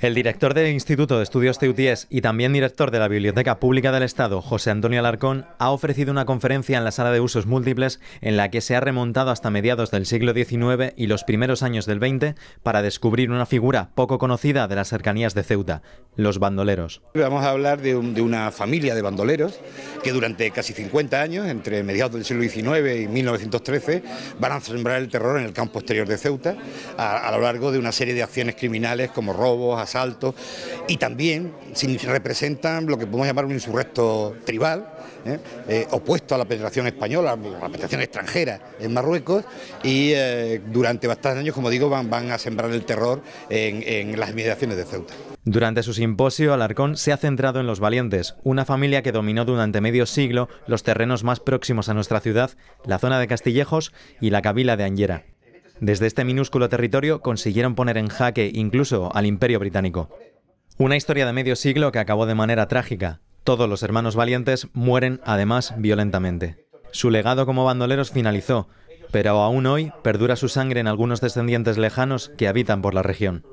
El director del Instituto de Estudios Teutíes y también director de la Biblioteca Pública del Estado, José Antonio Alarcón, ha ofrecido una conferencia en la sala de usos múltiples en la que se ha remontado hasta mediados del siglo XIX y los primeros años del XX para descubrir una figura poco conocida de las cercanías de Ceuta, los bandoleros. Vamos a hablar de, una familia de bandoleros que durante casi 50 años, entre mediados del siglo XIX y 1913, van a sembrar el terror en el campo exterior de Ceuta a, a lo largo de una serie de acciones criminales como robos, asaltos y también representan lo que podemos llamar un insurrecto tribal, ¿eh? Eh, opuesto a la penetración española, a la penetración extranjera en Marruecos y eh, durante bastantes años, como digo, van, a sembrar el terror en, las inmediaciones de Ceuta. Durante su simposio, Alarcón se ha centrado en los valientes, una familia que dominó durante medio siglo los terrenos más próximos a nuestra ciudad, la zona de Castillejos y la Cabila de Anguera. Desde este minúsculo territorio consiguieron poner en jaque incluso al imperio británico. Una historia de medio siglo que acabó de manera trágica. Todos los hermanos valientes mueren además violentamente. Su legado como bandoleros finalizó, pero aún hoy perdura su sangre en algunos descendientes lejanos que habitan por la región.